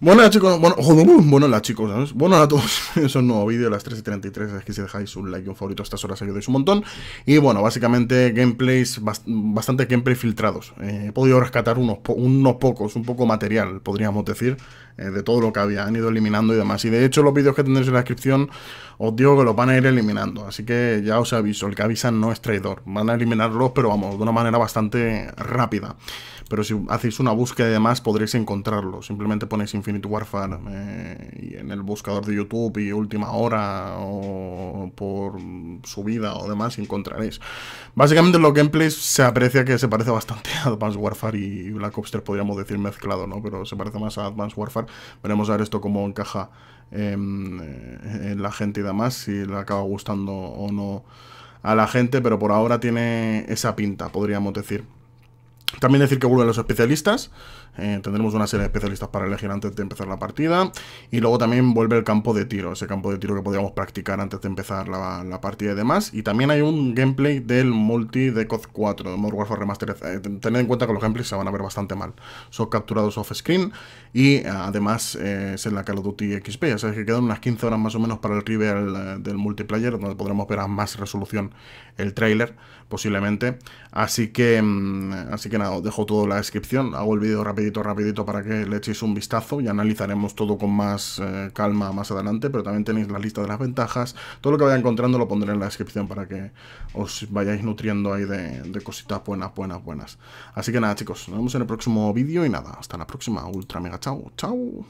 Buenas chicos, bueno, bueno, las chicos, Bueno a todos, es un nuevo vídeo las 3 y 33, es que si dejáis un like y un favorito a estas horas ayudáis un montón Y bueno, básicamente gameplays, bastante gameplay filtrados eh, He podido rescatar unos, unos pocos, un poco material, podríamos decir eh, De todo lo que habían ido eliminando y demás Y de hecho los vídeos que tendréis en la descripción, os digo que los van a ir eliminando Así que ya os aviso, el que avisan no es traidor Van a eliminarlos, pero vamos, de una manera bastante rápida pero si hacéis una búsqueda y demás podréis encontrarlo. Simplemente ponéis Infinite Warfare eh, y en el buscador de YouTube y última hora o por subida o demás encontraréis. Básicamente en los gameplays se aprecia que se parece bastante a Advanced Warfare y Black Ops 3 podríamos decir mezclado, ¿no? Pero se parece más a Advanced Warfare. Veremos a ver esto cómo encaja en, em, eh, en la gente y demás, si le acaba gustando o no a la gente, pero por ahora tiene esa pinta, podríamos decir. También decir que vuelven los especialistas. Eh, tendremos una serie de especialistas para elegir antes de empezar la partida. Y luego también vuelve el campo de tiro, ese campo de tiro que podríamos practicar antes de empezar la, partida y demás. Y también hay un gameplay del multi de COD 4, Modern Warfare Remastered. Eh, tened en cuenta que los gameplays se van a ver bastante mal. Son capturados off-screen y además eh, es en la Call of Duty XP. Ya sabes que quedan unas 15 horas más o menos para el reveal del multiplayer, donde podremos ver a más resolución el trailer, posiblemente. Así que, mm, así que os dejo todo la descripción, hago el vídeo rapidito, rapidito para que le echéis un vistazo y analizaremos todo con más eh, calma más adelante, pero también tenéis la lista de las ventajas, todo lo que vaya encontrando lo pondré en la descripción para que os vayáis nutriendo ahí de, de cositas buenas, buenas, buenas. Así que nada chicos, nos vemos en el próximo vídeo y nada, hasta la próxima, ultra mega chao, chao.